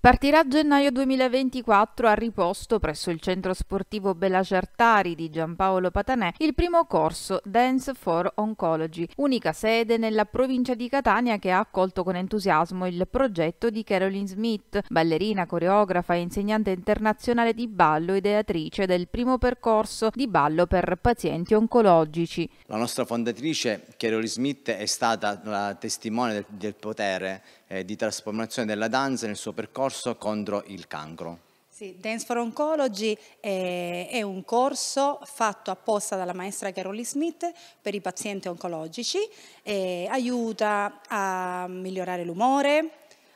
Partirà a gennaio 2024 a riposto presso il centro sportivo Bela Certari di Giampaolo Patanè il primo corso Dance for Oncology, unica sede nella provincia di Catania che ha accolto con entusiasmo il progetto di Caroline Smith, ballerina, coreografa e insegnante internazionale di ballo ed ideatrice del primo percorso di ballo per pazienti oncologici. La nostra fondatrice Caroline Smith è stata la testimone del, del potere eh, di trasformazione della danza nel suo percorso corso contro il cancro. Sì, Dance for Oncology è, un corso fatto apposta dalla maestra Carolee Smith per i pazienti oncologici, aiuta a migliorare l'umore,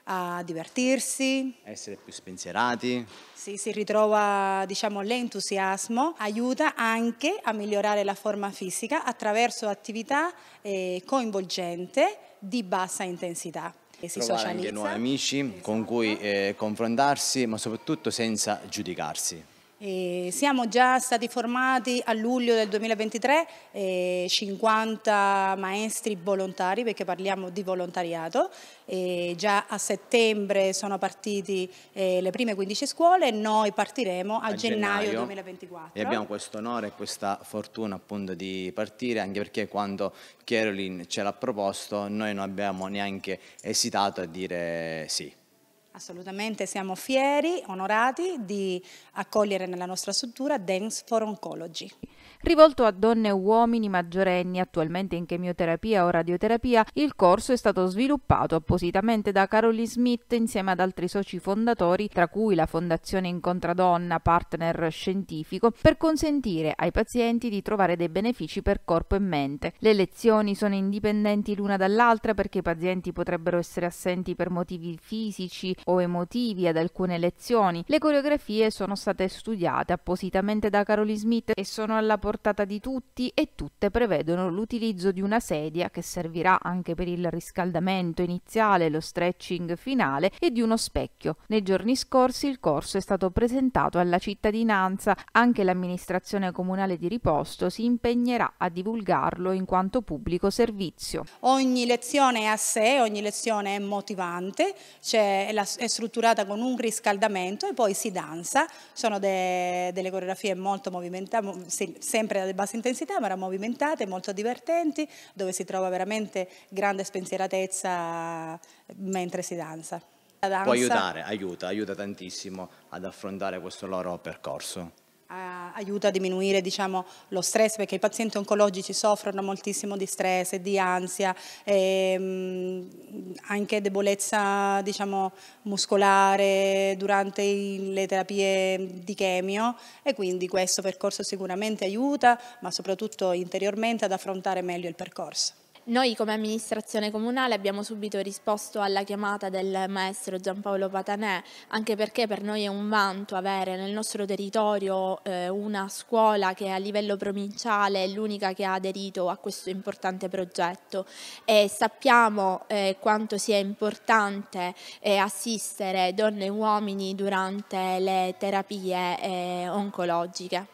a divertirsi, essere più spensierati. Sì, si ritrova diciamo, l'entusiasmo, aiuta anche a migliorare la forma fisica attraverso attività eh, coinvolgente di bassa intensità che si socializza. anche nuovi amici esatto. con cui eh, confrontarsi, ma soprattutto senza giudicarsi. E siamo già stati formati a luglio del 2023 eh, 50 maestri volontari perché parliamo di volontariato e già a settembre sono partiti eh, le prime 15 scuole e noi partiremo a, a gennaio, gennaio 2024. E abbiamo questo onore e questa fortuna appunto di partire anche perché quando Caroline ce l'ha proposto noi non abbiamo neanche esitato a dire sì. Assolutamente siamo fieri, onorati di accogliere nella nostra struttura Dance for Oncology. Rivolto a donne e uomini maggiorenni attualmente in chemioterapia o radioterapia, il corso è stato sviluppato appositamente da Caroli Smith insieme ad altri soci fondatori, tra cui la Fondazione Incontradonna, partner scientifico, per consentire ai pazienti di trovare dei benefici per corpo e mente. Le lezioni sono indipendenti l'una dall'altra perché i pazienti potrebbero essere assenti per motivi fisici, o emotivi ad alcune lezioni, le coreografie sono state studiate appositamente da Caroli Smith e sono alla portata di tutti e tutte prevedono l'utilizzo di una sedia che servirà anche per il riscaldamento iniziale, lo stretching finale e di uno specchio. Nei giorni scorsi il corso è stato presentato alla cittadinanza, anche l'amministrazione comunale di Riposto si impegnerà a divulgarlo in quanto pubblico servizio. Ogni lezione è a sé, ogni lezione è motivante, c'è la è strutturata con un riscaldamento e poi si danza, sono de, delle coreografie molto movimentate, sempre a bassa intensità ma movimentate, molto divertenti, dove si trova veramente grande spensieratezza mentre si danza. La danza... Può aiutare, aiuta, aiuta tantissimo ad affrontare questo loro percorso aiuta a diminuire diciamo, lo stress perché i pazienti oncologici soffrono moltissimo di stress di ansia, e, ehm, mh, anche debolezza diciamo, muscolare durante le terapie di chemio e quindi questo percorso sicuramente aiuta ma soprattutto interiormente ad affrontare meglio il percorso. Noi come amministrazione comunale abbiamo subito risposto alla chiamata del maestro Giampaolo Patanè, anche perché per noi è un vanto avere nel nostro territorio eh, una scuola che a livello provinciale è l'unica che ha aderito a questo importante progetto e sappiamo eh, quanto sia importante eh, assistere donne e uomini durante le terapie eh, oncologiche.